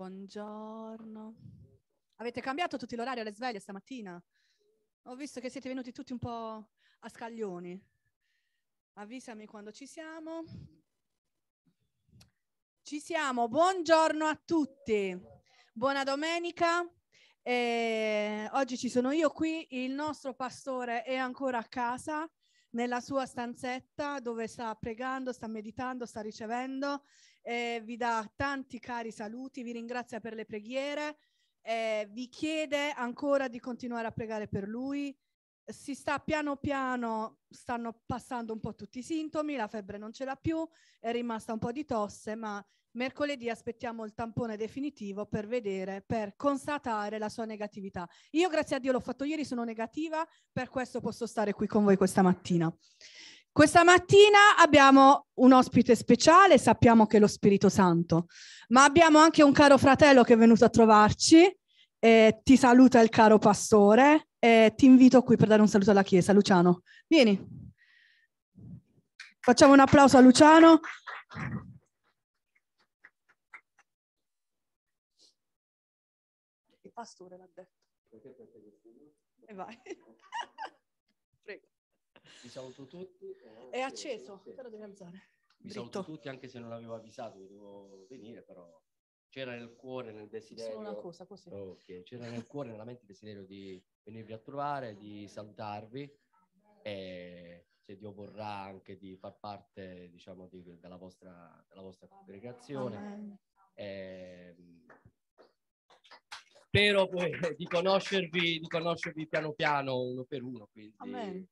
Buongiorno. Avete cambiato tutti l'orario alle sveglie stamattina? Ho visto che siete venuti tutti un po' a scaglioni. Avvisami quando ci siamo. Ci siamo, buongiorno a tutti. Buona domenica. E oggi ci sono io qui, il nostro pastore è ancora a casa nella sua stanzetta dove sta pregando, sta meditando, sta ricevendo eh, vi dà tanti cari saluti, vi ringrazia per le preghiere, eh, vi chiede ancora di continuare a pregare per lui. Si sta piano piano, stanno passando un po' tutti i sintomi, la febbre non ce l'ha più, è rimasta un po' di tosse, ma mercoledì aspettiamo il tampone definitivo per vedere, per constatare la sua negatività. Io grazie a Dio l'ho fatto ieri, sono negativa, per questo posso stare qui con voi questa mattina. Questa mattina abbiamo un ospite speciale, sappiamo che è lo Spirito Santo, ma abbiamo anche un caro fratello che è venuto a trovarci. Eh, ti saluta il caro pastore e ti invito qui per dare un saluto alla Chiesa. Luciano, vieni. Facciamo un applauso a Luciano. Il pastore l'ha detto. E vai. Vi saluto tutti. Eh, È acceso, però devi alzare. Vi Dritto. saluto tutti, anche se non avevo avvisato che dovevo venire, però c'era nel cuore, nel desiderio. Solo una cosa, così. Okay. C'era nel cuore, nella mente il desiderio di venirvi a trovare, di salutarvi e se Dio vorrà anche di far parte, diciamo, di, della, vostra, della, vostra, congregazione. Ehm, spero poi, di, conoscervi, di conoscervi piano piano uno per uno. Quindi... Amen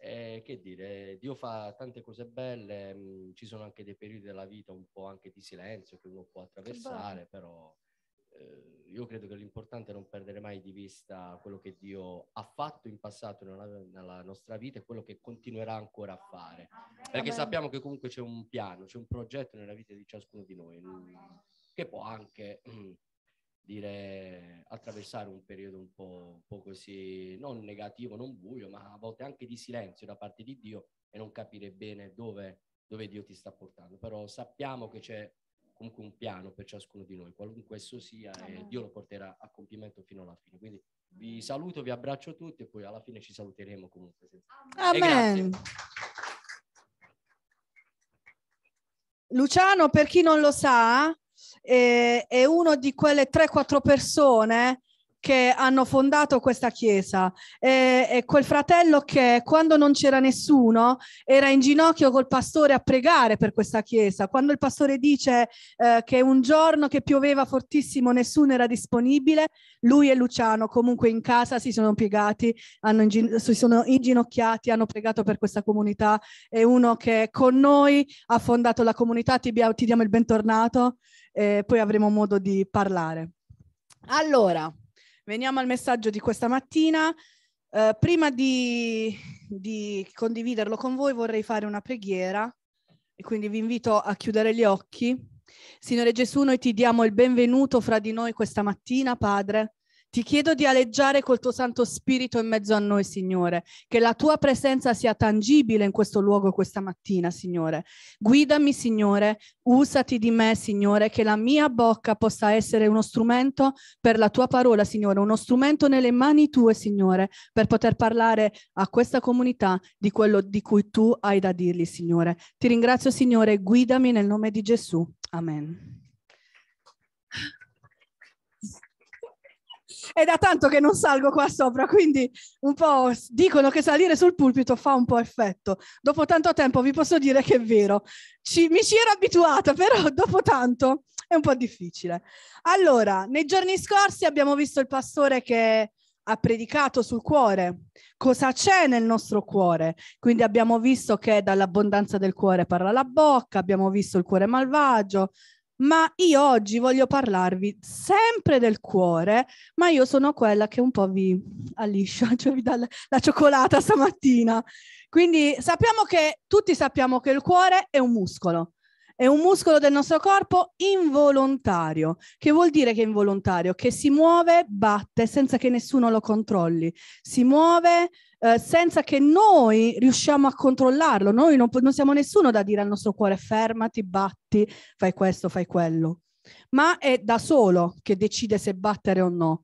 eh, che dire, Dio fa tante cose belle, mh, mm, ci sono anche dei periodi della vita un po' anche di silenzio che uno può attraversare, però eh, io credo che l'importante è non perdere mai di vista quello che Dio ha fatto in passato nella, nella nostra vita e quello che continuerà ancora a fare, perché sappiamo che comunque c'è un piano, c'è un progetto nella vita di ciascuno di noi, mm, che può anche... Mh, dire, attraversare un periodo un po', un po', così, non negativo, non buio, ma a volte anche di silenzio da parte di Dio e non capire bene dove, dove Dio ti sta portando. Però sappiamo che c'è comunque un piano per ciascuno di noi, qualunque esso sia, e Dio lo porterà a compimento fino alla fine. Quindi vi saluto, vi abbraccio tutti e poi alla fine ci saluteremo comunque. Senza... Amen. Luciano, per chi non lo sa, eh, è uno di quelle 3-4 persone che hanno fondato questa chiesa e, e quel fratello che quando non c'era nessuno era in ginocchio col pastore a pregare per questa chiesa. Quando il pastore dice eh, che un giorno che pioveva fortissimo nessuno era disponibile, lui e Luciano comunque in casa si sono piegati, ingin- si sono inginocchiati, hanno pregato per questa comunità e uno che con noi ha fondato la comunità, ti, ti diamo il bentornato e poi avremo modo di parlare. Allora, Veniamo al messaggio di questa mattina. Eh, prima di, di condividerlo con voi vorrei fare una preghiera e quindi vi invito a chiudere gli occhi. Signore Gesù, noi ti diamo il benvenuto fra di noi questa mattina, Padre. Ti chiedo di aleggiare col tuo Santo Spirito in mezzo a noi, Signore, che la tua presenza sia tangibile in questo luogo questa mattina, Signore. Guidami, Signore, usati di me, Signore, che la mia bocca possa essere uno strumento per la tua parola, Signore, uno strumento nelle mani tue, Signore, per poter parlare a questa comunità di quello di cui tu hai da dirgli, Signore. Ti ringrazio, Signore, guidami nel nome di Gesù. Amen. è da tanto che non salgo qua sopra, quindi un po' dicono che salire sul pulpito fa un po' effetto. Dopo tanto tempo vi posso dire che è vero, ci, mi ci ero abituata, però dopo tanto è un po' difficile. Allora, nei giorni scorsi abbiamo visto il pastore che ha predicato sul cuore, cosa c'è nel nostro cuore. Quindi abbiamo visto che dall'abbondanza del cuore parla la bocca, abbiamo visto il cuore malvagio, ma io oggi voglio parlarvi sempre del cuore, ma io sono quella che un po' vi alliscia, cioè vi dà la cioccolata stamattina. Quindi sappiamo che tutti sappiamo che il cuore è un muscolo. È un muscolo del nostro corpo involontario, che vuol dire che è involontario, che si muove, batte senza che nessuno lo controlli, si muove eh, senza che noi riusciamo a controllarlo, noi non, non siamo nessuno da dire al nostro cuore fermati, batti, fai questo, fai quello, ma è da solo che decide se battere o no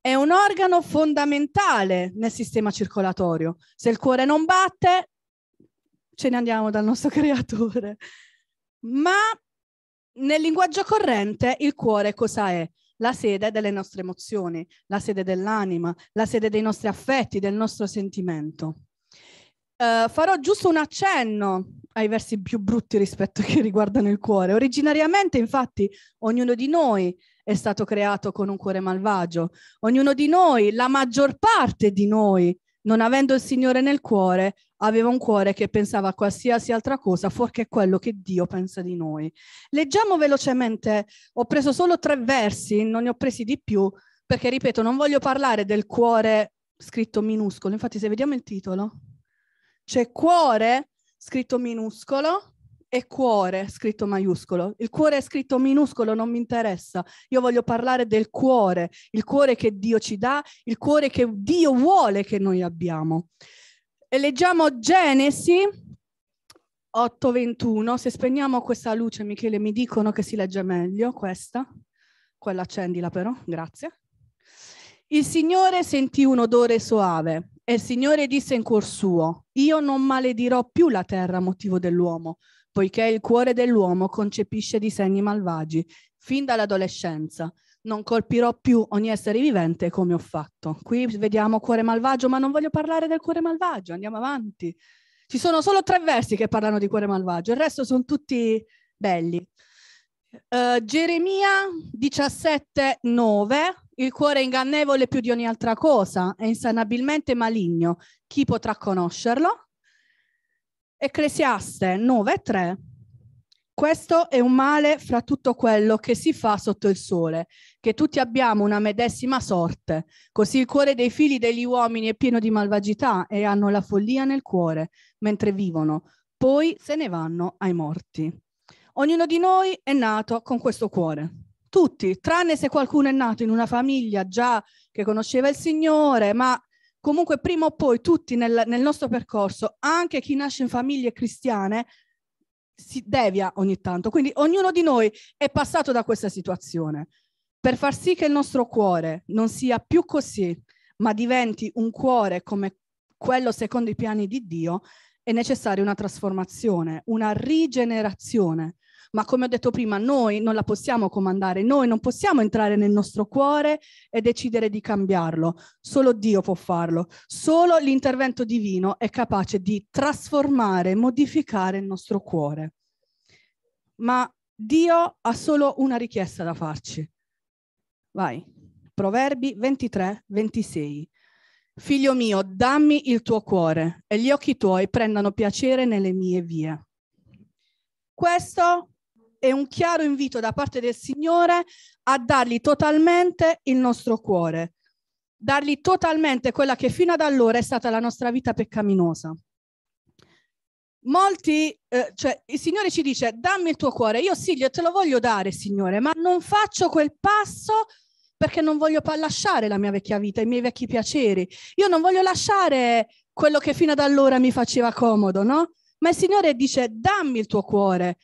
è un organo fondamentale nel sistema circolatorio. Se il cuore non batte, ce ne andiamo dal nostro creatore ma nel linguaggio corrente il cuore cosa è? La sede delle nostre emozioni, la sede dell'anima, la sede dei nostri affetti, del nostro sentimento. Uh, farò giusto un accenno ai versi più brutti rispetto che riguardano il cuore. Originariamente, infatti, ognuno di noi è stato creato con un cuore malvagio. Ognuno di noi, la maggior parte di noi, non avendo il Signore nel cuore, aveva un cuore che pensava a qualsiasi altra cosa fuorché quello che Dio pensa di noi. Leggiamo velocemente, ho preso solo tre versi, non ne ho presi di più, perché ripeto, non voglio parlare del cuore scritto minuscolo, infatti se vediamo il titolo, c'è cuore scritto minuscolo e cuore scritto maiuscolo. Il cuore scritto minuscolo non mi interessa, io voglio parlare del cuore, il cuore che Dio ci dà, il cuore che Dio vuole che noi abbiamo. E leggiamo Genesi 8:21. Se spegniamo questa luce, Michele, mi dicono che si legge meglio questa. Quella accendila però, grazie. Il Signore sentì un odore soave e il Signore disse in cuor suo, io non maledirò più la terra a motivo dell'uomo, poiché il cuore dell'uomo concepisce disegni malvagi, fin dall'adolescenza non colpirò più ogni essere vivente come ho fatto. Qui vediamo cuore malvagio, ma non voglio parlare del cuore malvagio, andiamo avanti. Ci sono solo tre versi che parlano di cuore malvagio, il resto sono tutti belli. Uh, Geremia 17, 9, il cuore è ingannevole più di ogni altra cosa, è insanabilmente maligno, chi potrà conoscerlo? Ecclesiaste 9, 3, questo è un male fra tutto quello che si fa sotto il sole, che tutti abbiamo una medesima sorte. Così il cuore dei figli degli uomini è pieno di malvagità e hanno la follia nel cuore, mentre vivono, poi se ne vanno ai morti. Ognuno di noi è nato con questo cuore. Tutti, tranne se qualcuno è nato in una famiglia già che conosceva il Signore, ma comunque prima o poi tutti nel, nel, nostro percorso, anche chi nasce in famiglie cristiane, si devia ogni tanto. Quindi ognuno di noi è passato da questa situazione per far sì che il nostro cuore non sia più così, ma diventi un cuore come quello secondo i piani di Dio, è necessaria una trasformazione, una rigenerazione ma come ho detto prima, noi non la possiamo comandare, noi non possiamo entrare nel nostro cuore e decidere di cambiarlo. Solo Dio può farlo. Solo l'intervento divino è capace di trasformare, modificare il nostro cuore. Ma Dio ha solo una richiesta da farci. Vai. Proverbi 23, 26. Figlio mio, dammi il tuo cuore e gli occhi tuoi prendano piacere nelle mie vie. Questo è un chiaro invito da parte del Signore a dargli totalmente il nostro cuore, dargli totalmente quella che fino ad allora è stata la nostra vita peccaminosa. Molti, eh, cioè il Signore ci dice dammi il tuo cuore, io sì, io te lo voglio dare Signore, ma non faccio quel passo perché non voglio lasciare la mia vecchia vita, i miei vecchi piaceri, io non voglio lasciare quello che fino ad allora mi faceva comodo, no? Ma il Signore dice dammi il tuo cuore,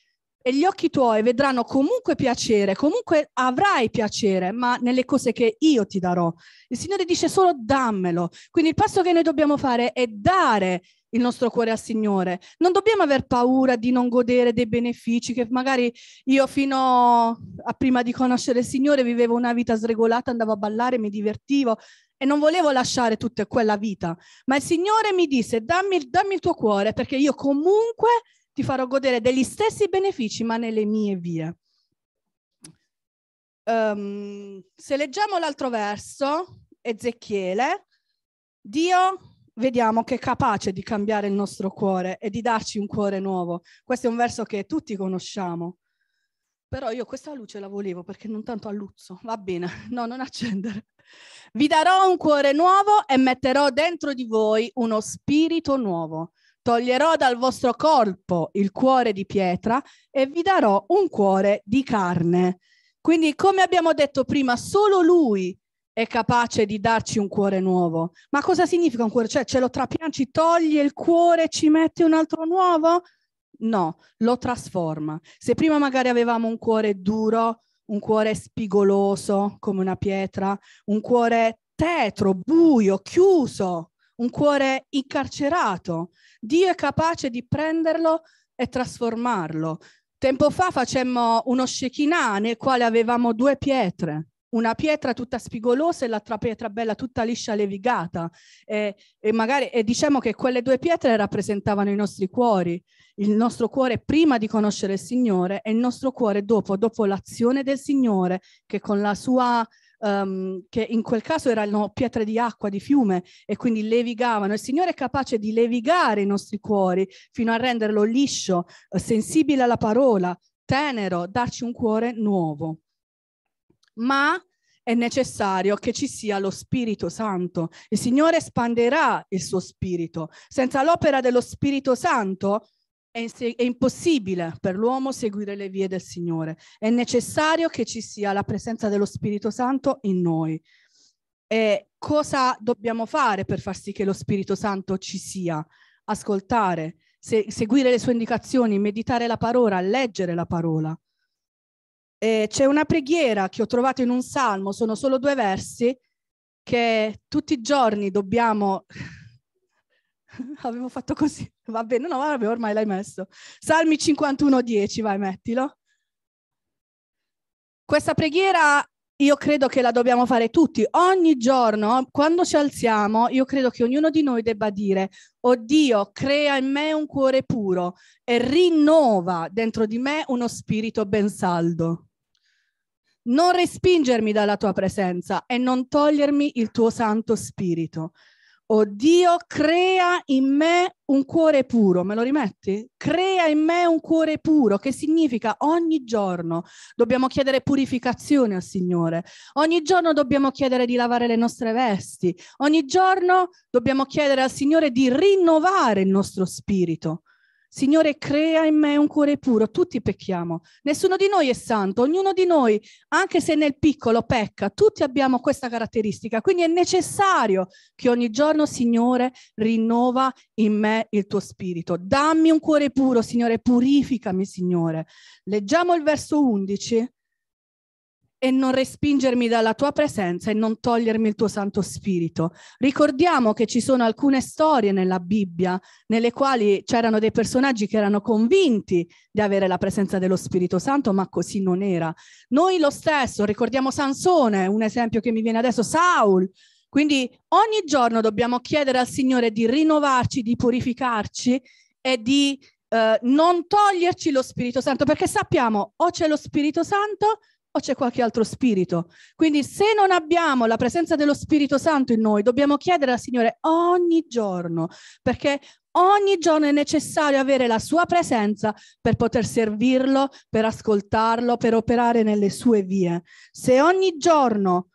e gli occhi tuoi vedranno comunque piacere, comunque avrai piacere, ma nelle cose che io ti darò. Il Signore dice solo dammelo. Quindi il passo che noi dobbiamo fare è dare il nostro cuore al Signore. Non dobbiamo aver paura di non godere dei benefici che magari io fino a prima di conoscere il Signore vivevo una vita sregolata, andavo a ballare, mi divertivo e non volevo lasciare tutta quella vita. Ma il Signore mi disse dammi, dammi il tuo cuore perché io comunque ti farò godere degli stessi benefici ma nelle mie vie. Um, se leggiamo l'altro verso, Ezechiele, Dio vediamo che è capace di cambiare il nostro cuore e di darci un cuore nuovo. Questo è un verso che tutti conosciamo. Però io questa luce la volevo perché non tanto alluzzo, va bene, no, non accendere. Vi darò un cuore nuovo e metterò dentro di voi uno spirito nuovo. Toglierò dal vostro corpo il cuore di pietra e vi darò un cuore di carne. Quindi, come abbiamo detto prima, solo lui è capace di darci un cuore nuovo. Ma cosa significa un cuore? Cioè, ce lo trapianci, toglie il cuore, ci mette un altro nuovo? No, lo trasforma. Se prima magari avevamo un cuore duro, un cuore spigoloso come una pietra, un cuore tetro, buio, chiuso, un cuore incarcerato, Dio è capace di prenderlo e trasformarlo. Tempo fa facemmo uno Shekinah nel quale avevamo due pietre, una pietra tutta spigolosa e l'altra pietra bella tutta liscia levigata e, eh, e magari e diciamo che quelle due pietre rappresentavano i nostri cuori il nostro cuore prima di conoscere il Signore e il nostro cuore dopo dopo l'azione del Signore che con la sua um, che in quel caso erano pietre di acqua di fiume e quindi levigavano il Signore è capace di levigare i nostri cuori fino a renderlo liscio eh, sensibile alla parola tenero darci un cuore nuovo ma è necessario che ci sia lo Spirito Santo. Il Signore espanderà il suo Spirito. Senza l'opera dello Spirito Santo è, è impossibile per l'uomo seguire le vie del Signore. È necessario che ci sia la presenza dello Spirito Santo in noi. E cosa dobbiamo fare per far sì che lo Spirito Santo ci sia? Ascoltare, se seguire le sue indicazioni, meditare la parola, leggere la parola. Eh, c'è una preghiera che ho trovato in un salmo, sono solo due versi, che tutti i giorni dobbiamo... Avevo fatto così, va bene, no, vabbè, ormai l'hai messo. Salmi 51.10, vai, mettilo. Questa preghiera io credo che la dobbiamo fare tutti. Ogni giorno, quando ci alziamo, io credo che ognuno di noi debba dire, oh Dio, crea in me un cuore puro e rinnova dentro di me uno spirito ben saldo non respingermi dalla tua presenza e non togliermi il tuo Santo Spirito. Oh Dio, crea in me un cuore puro, me lo rimetti? Crea in me un cuore puro, che significa ogni giorno dobbiamo chiedere purificazione al Signore, ogni giorno dobbiamo chiedere di lavare le nostre vesti, ogni giorno dobbiamo chiedere al Signore di rinnovare il nostro spirito. Signore, crea in me un cuore puro. Tutti pecchiamo. Nessuno di noi è santo. Ognuno di noi, anche se nel piccolo pecca, tutti abbiamo questa caratteristica. Quindi è necessario che ogni giorno, Signore, rinnova in me il tuo spirito. Dammi un cuore puro, Signore, purificami, Signore. Leggiamo il verso 11 e non respingermi dalla tua presenza e non togliermi il tuo Santo Spirito. Ricordiamo che ci sono alcune storie nella Bibbia nelle quali c'erano dei personaggi che erano convinti di avere la presenza dello Spirito Santo, ma così non era. Noi lo stesso, ricordiamo Sansone, un esempio che mi viene adesso, Saul. Quindi ogni giorno dobbiamo chiedere al Signore di rinnovarci, di purificarci e di eh, non toglierci lo Spirito Santo, perché sappiamo o c'è lo Spirito Santo o c'è qualche altro spirito? Quindi se non abbiamo la presenza dello Spirito Santo in noi, dobbiamo chiedere al Signore ogni giorno, perché ogni giorno è necessario avere la sua presenza per poter servirlo, per ascoltarlo, per operare nelle sue vie. Se ogni giorno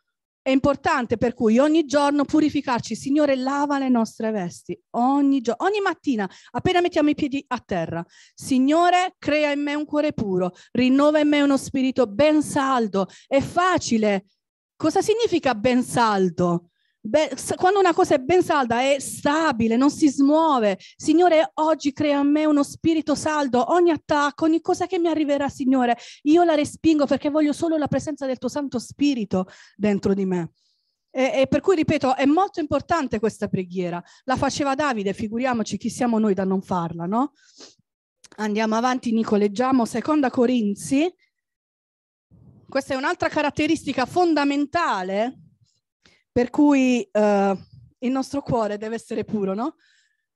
è importante per cui ogni giorno purificarci, Signore, lava le nostre vesti, ogni, gio- ogni mattina, appena mettiamo i piedi a terra. Signore, crea in me un cuore puro, rinnova in me uno spirito ben saldo. È facile. Cosa significa ben saldo? quando una cosa è ben salda è stabile, non si smuove. Signore, oggi crea in me uno spirito saldo, ogni attacco, ogni cosa che mi arriverà, Signore, io la respingo perché voglio solo la presenza del tuo Santo Spirito dentro di me. E, e per cui, ripeto, è molto importante questa preghiera. La faceva Davide, figuriamoci chi siamo noi da non farla, no? Andiamo avanti, Nico, leggiamo Seconda Corinzi. Questa è un'altra caratteristica fondamentale per cui eh, il nostro cuore deve essere puro, no?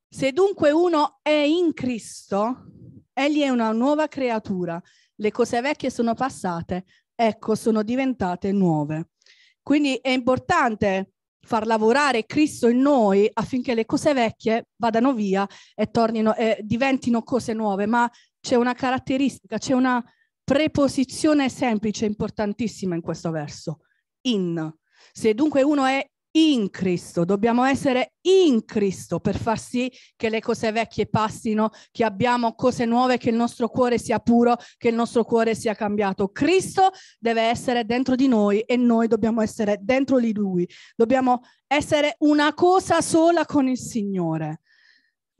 Se dunque uno è in Cristo, egli è una nuova creatura. Le cose vecchie sono passate, ecco, sono diventate nuove. Quindi è importante far lavorare Cristo in noi affinché le cose vecchie vadano via e tornino, eh, diventino cose nuove, ma c'è una caratteristica, c'è una preposizione semplice importantissima in questo verso, in. Se dunque uno è in Cristo, dobbiamo essere in Cristo per far sì che le cose vecchie passino, che abbiamo cose nuove, che il nostro cuore sia puro, che il nostro cuore sia cambiato. Cristo deve essere dentro di noi e noi dobbiamo essere dentro di Lui. Dobbiamo essere una cosa sola con il Signore.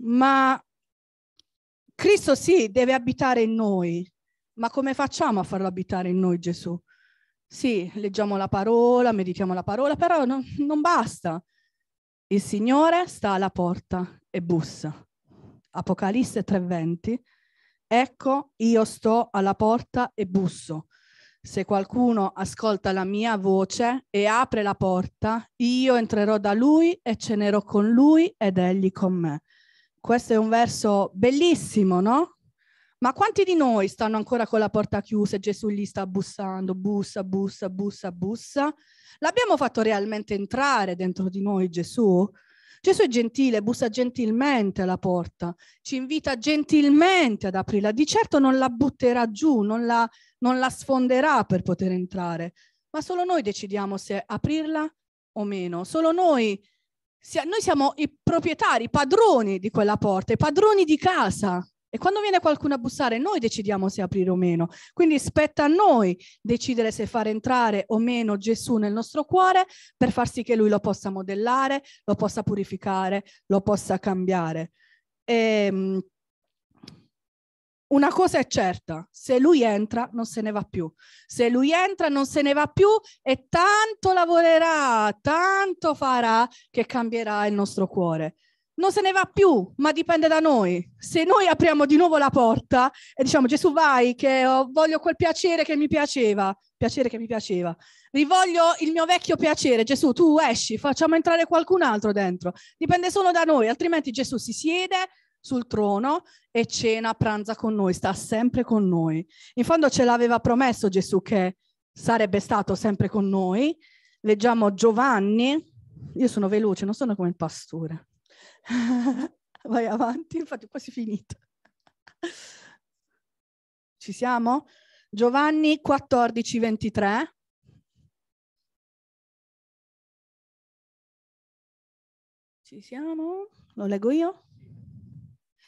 Ma Cristo sì, deve abitare in noi, ma come facciamo a farlo abitare in noi Gesù? Sì, leggiamo la parola, meditiamo la parola, però no, non basta. Il Signore sta alla porta e bussa. Apocalisse 3:20. Ecco, io sto alla porta e busso. Se qualcuno ascolta la mia voce e apre la porta, io entrerò da lui e cenerò con lui ed egli con me. Questo è un verso bellissimo, no? Ma quanti di noi stanno ancora con la porta chiusa e Gesù lì sta bussando, bussa, bussa, bussa, bussa? L'abbiamo fatto realmente entrare dentro di noi Gesù? Gesù è gentile, bussa gentilmente alla porta, ci invita gentilmente ad aprirla. Di certo non la butterà giù, non la, non la sfonderà per poter entrare, ma solo noi decidiamo se aprirla o meno. Solo noi, noi siamo i proprietari, i padroni di quella porta, i padroni di casa e quando viene qualcuno a bussare, noi decidiamo se aprire o meno. Quindi spetta a noi decidere se far entrare o meno Gesù nel nostro cuore per far sì che lui lo possa modellare, lo possa purificare, lo possa cambiare. E, ehm, una cosa è certa, se lui entra non se ne va più. Se lui entra non se ne va più e tanto lavorerà, tanto farà che cambierà il nostro cuore non se ne va più, ma dipende da noi. Se noi apriamo di nuovo la porta e diciamo Gesù vai che voglio quel piacere che mi piaceva, piacere che mi piaceva, rivoglio il mio vecchio piacere, Gesù tu esci, facciamo entrare qualcun altro dentro. Dipende solo da noi, altrimenti Gesù si siede sul trono e cena, pranza con noi, sta sempre con noi. In fondo ce l'aveva promesso Gesù che sarebbe stato sempre con noi. Leggiamo Giovanni, io sono veloce, non sono come il pastore. Vai avanti, infatti quasi finito. Ci siamo? Giovanni 14, 23. Ci siamo? Lo leggo io?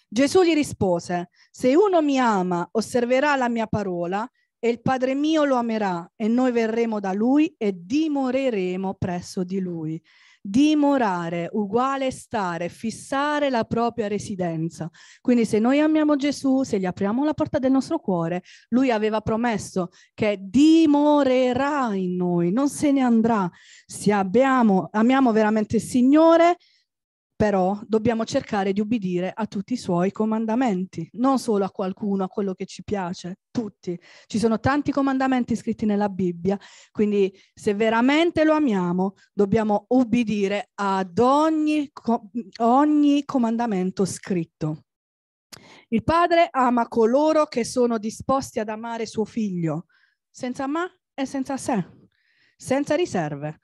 Gesù gli rispose, se uno mi ama, osserverà la mia parola e il Padre mio lo amerà e noi verremo da lui e dimoreremo presso di lui dimorare, uguale stare, fissare la propria residenza. Quindi se noi amiamo Gesù, se gli apriamo la porta del nostro cuore, lui aveva promesso che dimorerà in noi, non se ne andrà. Se abbiamo, amiamo veramente il Signore, però dobbiamo cercare di ubbidire a tutti i suoi comandamenti, non solo a qualcuno, a quello che ci piace, tutti. Ci sono tanti comandamenti scritti nella Bibbia, quindi se veramente lo amiamo, dobbiamo ubbidire ad ogni, ogni comandamento scritto. Il padre ama coloro che sono disposti ad amare suo figlio, senza ma e senza se, senza riserve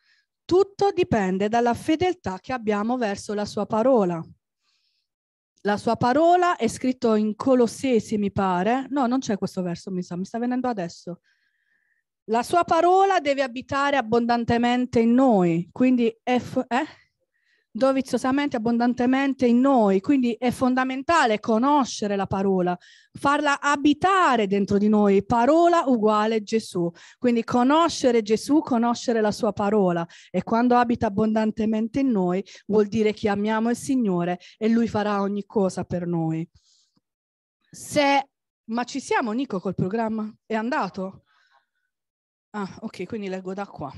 tutto dipende dalla fedeltà che abbiamo verso la sua parola. La sua parola è scritto in Colossesi, mi pare. No, non c'è questo verso, mi sa, mi sta venendo adesso. La sua parola deve abitare abbondantemente in noi, quindi è... Eh? doviziosamente, abbondantemente in noi. Quindi è fondamentale conoscere la parola, farla abitare dentro di noi. Parola uguale Gesù. Quindi conoscere Gesù, conoscere la sua parola. E quando abita abbondantemente in noi, vuol dire che amiamo il Signore e Lui farà ogni cosa per noi. Se... Ma ci siamo, Nico, col programma? È andato? Ah, ok, quindi leggo da qua.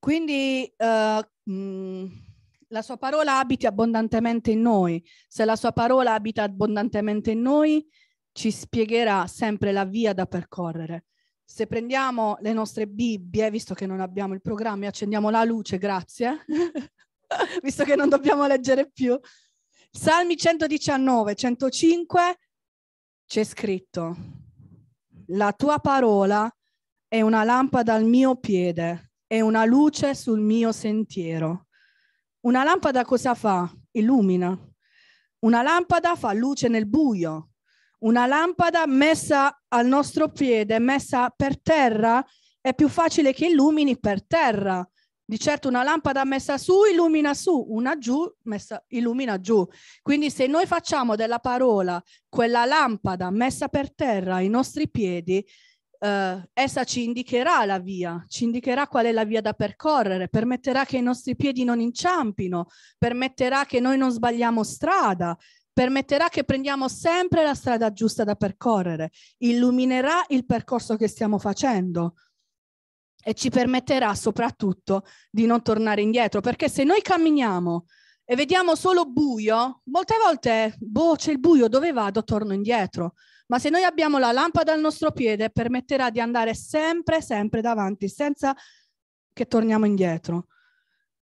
Quindi uh, eh, mh, mm, la sua parola abiti abbondantemente in noi. Se la sua parola abita abbondantemente in noi, ci spiegherà sempre la via da percorrere. Se prendiamo le nostre Bibbie, visto che non abbiamo il programma, e accendiamo la luce, grazie, visto che non dobbiamo leggere più. Salmi 119, 105, c'è scritto, la tua parola è una lampada al mio piede è una luce sul mio sentiero. Una lampada cosa fa? Illumina. Una lampada fa luce nel buio. Una lampada messa al nostro piede, messa per terra, è più facile che illumini per terra. Di certo una lampada messa su illumina su, una giù messa, illumina giù. Quindi se noi facciamo della parola quella lampada messa per terra ai nostri piedi, eh, essa ci indicherà la via, ci indicherà qual è la via da percorrere, permetterà che i nostri piedi non inciampino, permetterà che noi non sbagliamo strada, permetterà che prendiamo sempre la strada giusta da percorrere, illuminerà il percorso che stiamo facendo e ci permetterà soprattutto di non tornare indietro, perché se noi camminiamo e vediamo solo buio, molte volte, boh, c'è il buio, dove vado? Torno indietro. Ma se noi abbiamo la lampada al nostro piede, permetterà di andare sempre, sempre davanti, senza che torniamo indietro.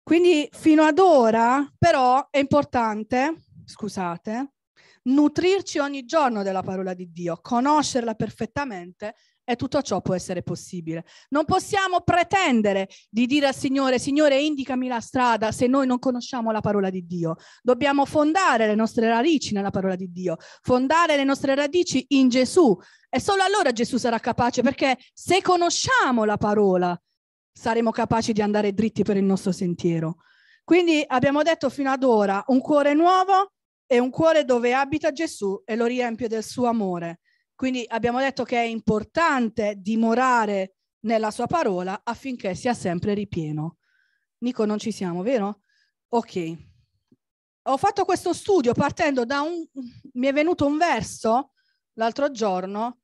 Quindi fino ad ora, però, è importante, scusate, nutrirci ogni giorno della parola di Dio, conoscerla perfettamente e tutto ciò può essere possibile. Non possiamo pretendere di dire al Signore, Signore, indicami la strada se noi non conosciamo la parola di Dio. Dobbiamo fondare le nostre radici nella parola di Dio, fondare le nostre radici in Gesù e solo allora Gesù sarà capace perché se conosciamo la parola saremo capaci di andare dritti per il nostro sentiero. Quindi abbiamo detto fino ad ora un cuore nuovo è un cuore dove abita Gesù e lo riempie del suo amore. Quindi abbiamo detto che è importante dimorare nella sua parola affinché sia sempre ripieno. Nico, non ci siamo, vero? Ok. Ho fatto questo studio partendo da un... mi è venuto un verso l'altro giorno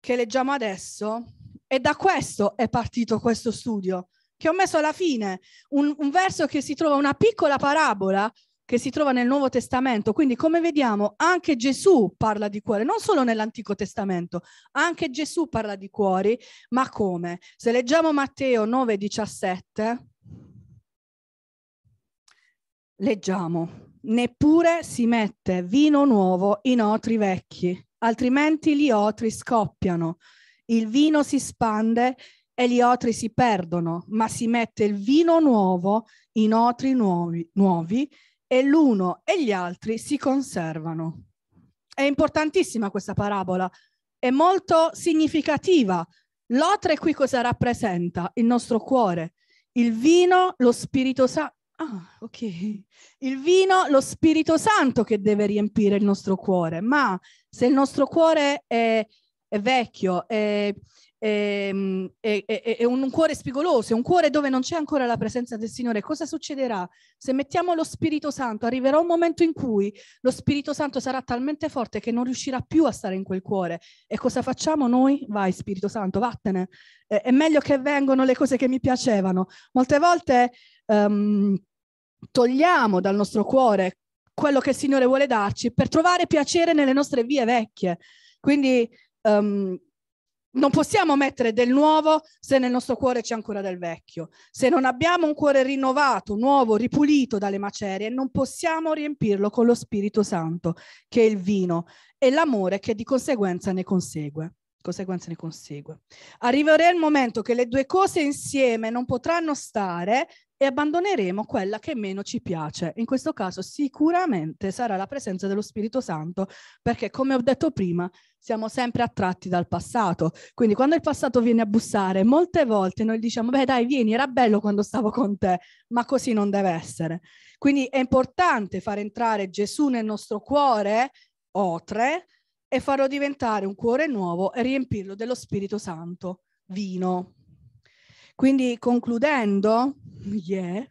che leggiamo adesso e da questo è partito questo studio che ho messo alla fine, un, un verso che si trova, una piccola parabola che si trova nel Nuovo Testamento. Quindi, come vediamo, anche Gesù parla di cuore, non solo nell'Antico Testamento, anche Gesù parla di cuori, ma come? Se leggiamo Matteo 9, 17, leggiamo, neppure si mette vino nuovo in otri vecchi, altrimenti gli otri scoppiano, il vino si spande e gli otri si perdono, ma si mette il vino nuovo in otri nuovi, nuovi e l'uno e gli altri si conservano. È importantissima questa parabola, è molto significativa. L'otre qui cosa rappresenta? Il nostro cuore. Il vino, lo Spirito Santo. Ah, ok. Il vino, lo Spirito Santo che deve riempire il nostro cuore, ma se il nostro cuore è, è vecchio, è, Ehm, è, è, è, un cuore spigoloso, è un cuore dove non c'è ancora la presenza del Signore. Cosa succederà? Se mettiamo lo Spirito Santo, arriverà un momento in cui lo Spirito Santo sarà talmente forte che non riuscirà più a stare in quel cuore. E cosa facciamo noi? Vai Spirito Santo, vattene. È, è meglio che vengano le cose che mi piacevano. Molte volte um, togliamo dal nostro cuore quello che il Signore vuole darci per trovare piacere nelle nostre vie vecchie. Quindi um, non possiamo mettere del nuovo se nel nostro cuore c'è ancora del vecchio. Se non abbiamo un cuore rinnovato, nuovo, ripulito dalle macerie, non possiamo riempirlo con lo Spirito Santo, che è il vino, e l'amore che di conseguenza ne consegue conseguenze ne consegue. Arriverà il momento che le due cose insieme non potranno stare e abbandoneremo quella che meno ci piace. In questo caso sicuramente sarà la presenza dello Spirito Santo, perché come ho detto prima, siamo sempre attratti dal passato. Quindi quando il passato viene a bussare, molte volte noi diciamo, beh dai, vieni, era bello quando stavo con te, ma così non deve essere. Quindi è importante far entrare Gesù nel nostro cuore, otre, e farò diventare un cuore nuovo e riempirlo dello Spirito Santo, vino. Quindi concludendo, yeah,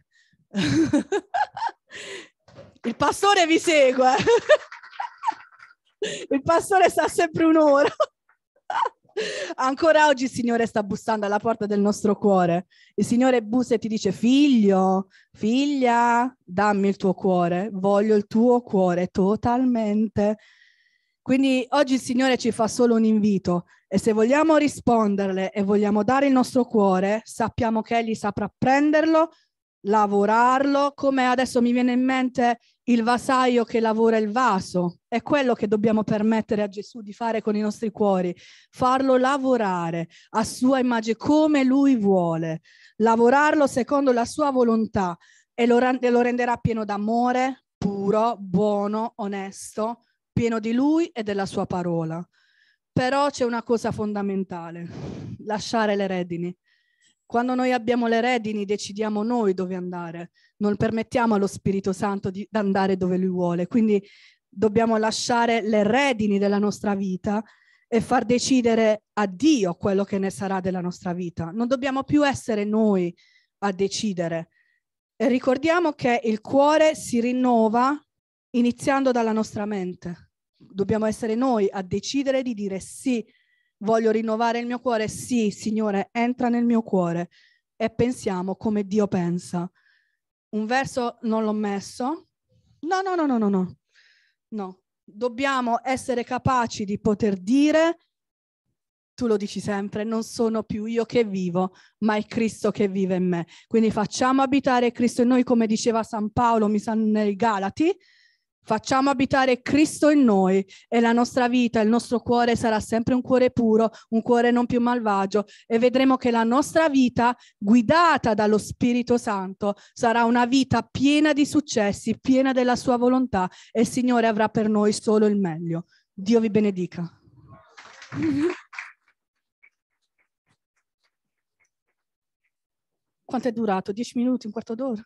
il pastore vi segue, il pastore sta sempre un'ora. Ancora oggi il Signore sta bussando alla porta del nostro cuore. Il Signore bussa e ti dice, figlio, figlia, dammi il tuo cuore, voglio il tuo cuore totalmente quindi oggi il Signore ci fa solo un invito e se vogliamo risponderle e vogliamo dare il nostro cuore, sappiamo che Egli saprà prenderlo, lavorarlo, come adesso mi viene in mente il vasaio che lavora il vaso. È quello che dobbiamo permettere a Gesù di fare con i nostri cuori, farlo lavorare a sua immagine come lui vuole, lavorarlo secondo la sua volontà e lo, lo renderà pieno d'amore, puro, buono, onesto, pieno di lui e della sua parola. Però c'è una cosa fondamentale, lasciare le redini. Quando noi abbiamo le redini decidiamo noi dove andare, non permettiamo allo Spirito Santo di andare dove lui vuole, quindi dobbiamo lasciare le redini della nostra vita e far decidere a Dio quello che ne sarà della nostra vita. Non dobbiamo più essere noi a decidere. E ricordiamo che il cuore si rinnova iniziando dalla nostra mente. Dobbiamo essere noi a decidere di dire sì, voglio rinnovare il mio cuore, sì, Signore, entra nel mio cuore e pensiamo come Dio pensa. Un verso non l'ho messo. No, no, no, no, no, no. No, dobbiamo essere capaci di poter dire tu lo dici sempre, non sono più io che vivo, ma è Cristo che vive in me. Quindi facciamo abitare Cristo in noi, come diceva San Paolo, mi sa, nei Galati, Facciamo abitare Cristo in noi e la nostra vita, il nostro cuore sarà sempre un cuore puro, un cuore non più malvagio e vedremo che la nostra vita, guidata dallo Spirito Santo, sarà una vita piena di successi, piena della sua volontà e il Signore avrà per noi solo il meglio. Dio vi benedica. Quanto è durato? Dieci minuti, un quarto d'ora?